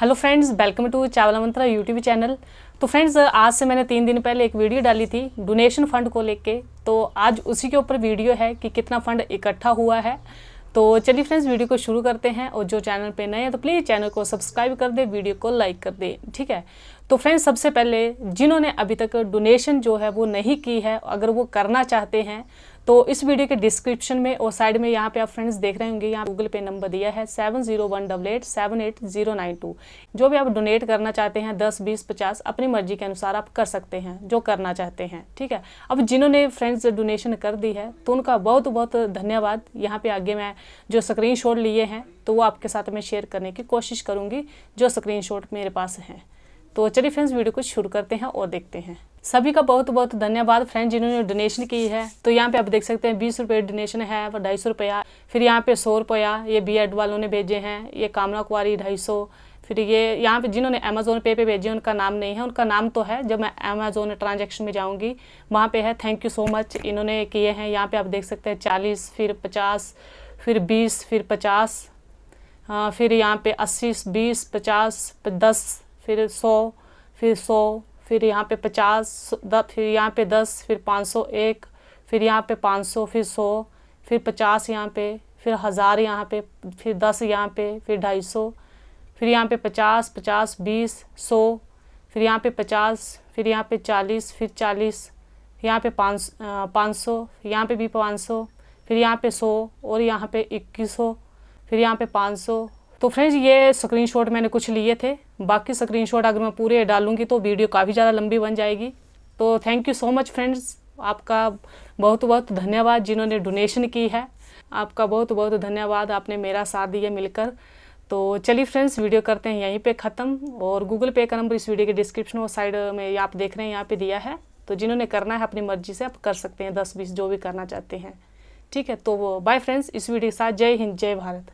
hello friends welcome to Chawla Mantra YouTube channel तो friends आज से मैंने तीन दिन पहले एक वीडियो डाली थी डोनेशन फंड को लेके तो आज उसी के ऊपर वीडियो है कि कितना फंड इकट्ठा हुआ है तो चलिए फ्रेंड्स वीडियो को शुरू करते हैं और जो चैनल पे नए हैं तो प्लीज़ चैनल को सब्सक्राइब कर दें वीडियो को लाइक कर दें ठीक है तो फ्रेंड्स सबसे पहले जिन्होंने अभी तक डोनेशन जो है वो नहीं की है अगर वो करना चाहते हैं तो इस वीडियो के डिस्क्रिप्शन में और साइड में यहाँ पे आप फ्रेंड्स देख रहे होंगे यहाँ गूगल पे नंबर दिया है seven zero one double eight seven eight zero nine two जो भी आप डोनेट करना चाहते हैं दस बीस पचास अपनी मर्जी के अनुसार आप कर सकते हैं जो करना चाहते हैं ठीक है अब जिन्होंने फ्रेंड्स डोनेशन कर दी है तो उनका बहुत बहुत धन्यवाद यहाँ पर आगे मैं जो स्क्रीन लिए हैं तो वो आपके साथ में शेयर करने की कोशिश करूँगी जो स्क्रीन मेरे पास हैं तो चलिए फ्रेंड्स वीडियो को शुरू करते हैं और देखते हैं सभी का बहुत बहुत धन्यवाद फ्रेंड जिन्होंने डोनेशन की है तो यहाँ पे आप देख सकते हैं बीस रुपये डोनेशन है वो ढाई सौ रुपया फिर यहाँ पे सौ रुपया ये बी एड वालों ने भेजे हैं ये कामना कुमारी ढाई सौ फिर ये यहाँ पे जिन्होंने अमेजोन पे पे भेजे उनका नाम नहीं है उनका नाम तो है जब मैं अमेजोन ट्रांजेक्शन में जाऊँगी वहाँ पे है थैंक यू सो मच इन्होंने किए हैं यहाँ पर आप देख सकते हैं चालीस फिर पचास फिर बीस फिर पचास हाँ, फिर यहाँ पे अस्सी बीस पचास दस फिर सौ फिर सौ फिर यहाँ पे पचास फिर यहाँ पे दस फिर पाँच सौ एक फिर यहाँ पे पाँच सौ फिर सौ फिर पचास यहाँ पे फिर हज़ार यहाँ पे फिर दस यहाँ पे फिर ढाई सौ फिर यहाँ पे पचास पचास बीस सौ फिर यहाँ पे पचास फिर यहाँ पे चालीस फिर चालीस यहाँ पे पाँच पाँच सौ यहाँ पे भी पाँच सौ फिर यहाँ पे सौ और यहाँ पे इक्कीस सौ फिर यहाँ पे पाँच सौ तो फ्रेंड्स ये स्क्रीनशॉट मैंने कुछ लिए थे बाकी स्क्रीनशॉट अगर मैं पूरे डालूंगी तो वीडियो काफ़ी ज़्यादा लंबी बन जाएगी तो thank you so much friends आपका बहुत बहुत धन्यवाद जिन्होंने डोनेशन की है आपका बहुत बहुत धन्यवाद आपने मेरा साथ दिया मिलकर तो चलिए फ्रेंड्स वीडियो करते हैं यहीं पे ख़त्म और गूगल पे का नंबर इस वीडियो के डिस्क्रिप्शन और साइड में आप देख रहे हैं यहाँ पे दिया है तो जिन्होंने करना है अपनी मर्जी से आप कर सकते हैं दस बीस जो भी करना चाहते हैं ठीक है तो बाय फ्रेंड्स इस वीडियो के साथ जय हिंद जय भारत